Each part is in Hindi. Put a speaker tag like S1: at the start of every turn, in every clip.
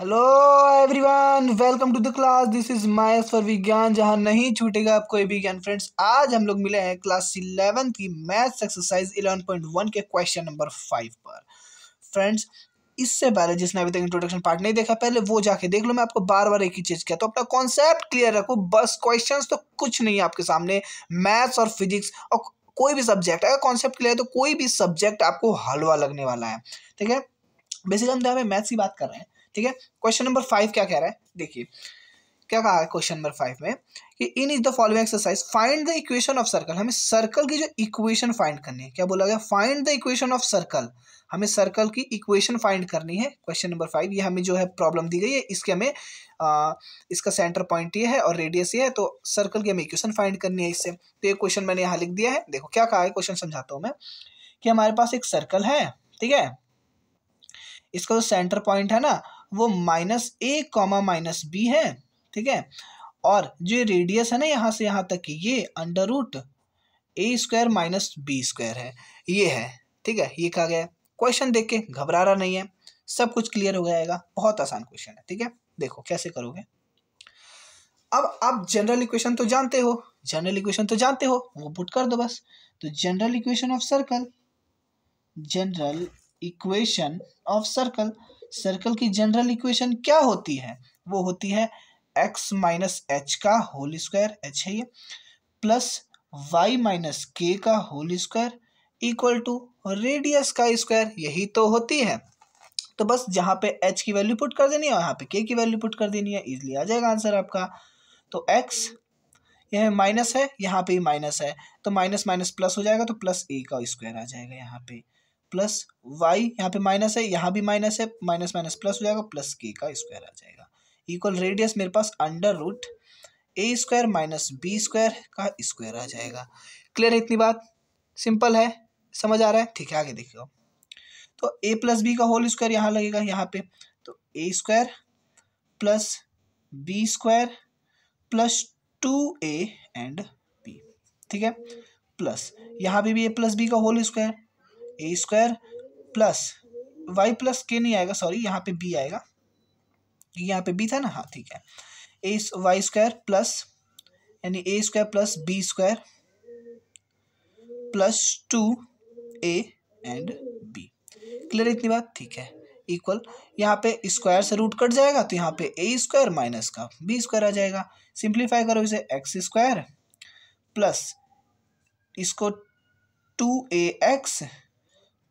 S1: hello everyone welcome to the class this is mice for Vigyan जहां नहीं छूटेगा आपको ए विज्ञान फ्रेंड्स आज हम लोग मिले हैं क्लास इलेवन की maths exercise eleven point one के क्वेश्चन नंबर फाइव पर फ्रेंड्स इससे पहले जिसने अभी तक इंट्रोडक्शन पार्ट नहीं देखा पहले वो जाके देख लो मैं आपको बार बार एक ही चीज़ कहता तो हूँ अपना कॉन्सेप्ट क्लियर रखो बस क्वेश्चन तो कुछ नहीं है आपके सामने मैथ्स और फिजिक्स और कोई भी सब्जेक्ट अगर कॉन्सेप्ट क्लियर है तो कोई भी सब्जेक्ट आपको हलवा लगने वाला है ठीक है बेसिकली हम तो यहाँ पे मैथ्स की बात कर रहे हैं ठीक है क्वेश्चन नंबर फाइव क्या कह रहा है देखिए क्या कहा है क्वेश्चन नंबर फाइव में कि in is the following exercise find the equation of circle हमें सर्कल की जो इक्वेशन फाइंड करनी है क्या बोला गया find the equation of circle हमें सर्कल की इक्वेशन फाइंड करनी है क्वेश्चन नंबर फाइव ये हमें जो है प्रॉब्लम दी गई है इसके हमें आ, इसका सेंटर पॉइंट ये है और रेडियस ये है तो सर्कल की हमें इक्वेशन फाइंड करनी है इससे तो ये क्वेश्चन मैंने यहाँ लिख दिया है देखो क्या कहा है क्वेश्चन समझाता हूँ मैं कि हमारे पास एक सर्कल है ठीक है इसका जो सेंटर पॉइंट है ना वो minus A comma minus B है ठीक है और जो रेडियस है ना यहाँ से यहाँ तक ये under root A square minus B square है ये है ठीक है ये कहा गया क्वेश्चन देख के घबरा रहा नहीं है सब कुछ क्लियर हो जाएगा बहुत आसान क्वेश्चन है ठीक है देखो कैसे करोगे अब आप जनरल इक्वेशन तो जानते हो जनरल इक्वेशन तो जानते हो वो पुट कर दो बस तो general equation of circle general equation of circle circle की जनरल इक्वेशन क्या होती है वो होती है एक्स माइनस एच का होल स्क्वायर एच है ये प्लस वाई माइनस के का whole square equal to radius का स्क्वायर यही तो होती है तो बस जहाँ पे एच की वैल्यू पुट कर देनी है और यहाँ पे के की वैल्यू पुट कर देनी है इजली आ जाएगा आंसर आपका तो एक्स यह माइनस है यहाँ पे माइनस है तो माइनस माइनस प्लस हो जाएगा तो प्लस ए का स्क्वायर आ जाएगा यहाँ पे प्लस वाई यहाँ पे माइनस है यहाँ भी माइनस है माइनस माइनस प्लस हो जाएगा प्लस के का स्क्वायर आ जाएगा इक्वल रेडियस मेरे पास under root A square minus B square का स्क्वायर आ जाएगा क्लियर है इतनी बात सिंपल है समझ आ रहा है ठीक है आगे देखिए तो ए प्लस बी का होल स्क्वायर यहाँ लगेगा यहाँ पे तो A square plus B square plus two A and B ठीक है प्लस यहाँ पे भी ए प्लस बी का whole square A square plus Y plus K नहीं आएगा सॉरी यहाँ पे बी आएगा यहाँ पे बी था ना हाँ ठीक है ए वाई स्क्वायर प्लस यानी A square plus B square plus two A and B clear इतनी बात ठीक है इक्वल यहाँ पे स्क्वायर से रूट कट जाएगा तो यहाँ पे ए स्क्वायर माइनस का बी स्क्वायर आ जाएगा सिंप्लीफाई करो इसे एक्स स्क्वायर प्लस इसको two A X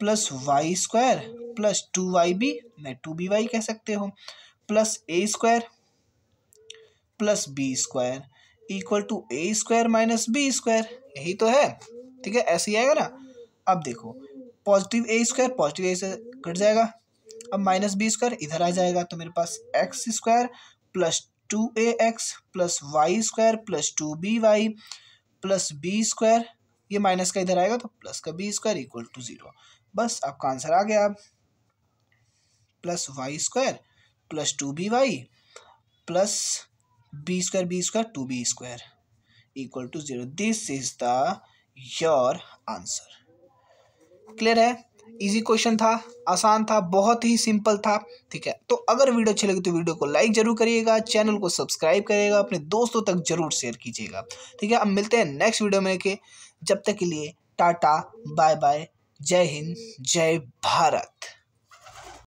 S1: plus Y square plus two Y B मैं टू बी वाई कह सकते हो plus A square plus B square equal to A square minus B square यही तो है ठीक है ऐसे ही आएगा ना अब देखो positive A square positive A से कट जाएगा अब माइनस बी स्क्वायर इधर आ जाएगा तो मेरे पास X square plus two A X plus Y square plus two B Y plus B square ये माइनस का इधर आएगा तो प्लस का B square equal to zero बस आपका आंसर आ गया अब plus Y square plus two B Y plus B square B square two B square equal to zero this is the your answer clear है इजी क्वेश्चन था आसान था बहुत ही सिंपल था ठीक है तो अगर वीडियो अच्छी लगी तो वीडियो को लाइक जरूर करिएगा चैनल को सब्सक्राइब करिएगा अपने दोस्तों तक जरूर शेयर कीजिएगा ठीक है अब मिलते हैं नेक्स्ट वीडियो में के जब तक के लिए टाटा बाय बाय जय हिंद जय भारत